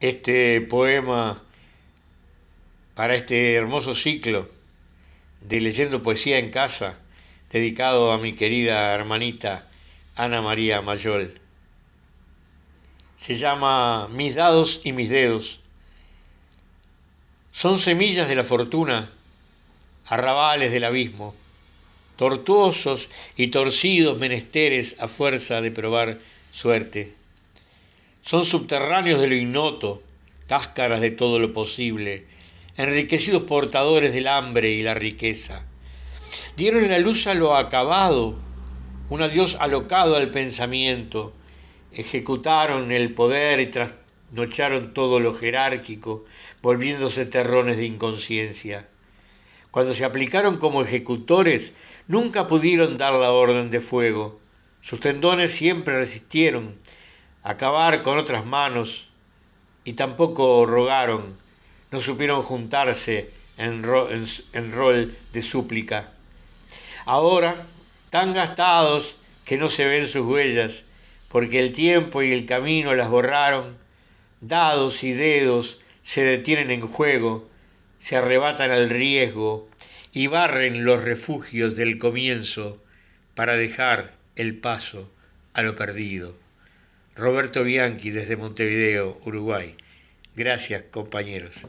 este poema para este hermoso ciclo de Leyendo Poesía en Casa, dedicado a mi querida hermanita Ana María Mayol. Se llama Mis dados y mis dedos. Son semillas de la fortuna, arrabales del abismo, tortuosos y torcidos menesteres a fuerza de probar suerte. Son subterráneos de lo ignoto, cáscaras de todo lo posible, enriquecidos portadores del hambre y la riqueza. Dieron la luz a lo acabado, un adiós alocado al pensamiento, ejecutaron el poder y trasnocharon todo lo jerárquico, volviéndose terrones de inconsciencia. Cuando se aplicaron como ejecutores, nunca pudieron dar la orden de fuego. Sus tendones siempre resistieron, acabar con otras manos, y tampoco rogaron, no supieron juntarse en, rol de súplica. Ahora, tan gastados que no se ven sus huellas, porque el tiempo y el camino las borraron, dados y dedos se detienen en juego, se arrebatan al riesgo y barren los refugios del comienzo para dejar el paso a lo perdido. Roberto Bianchi desde Montevideo, Uruguay. Gracias, compañeros.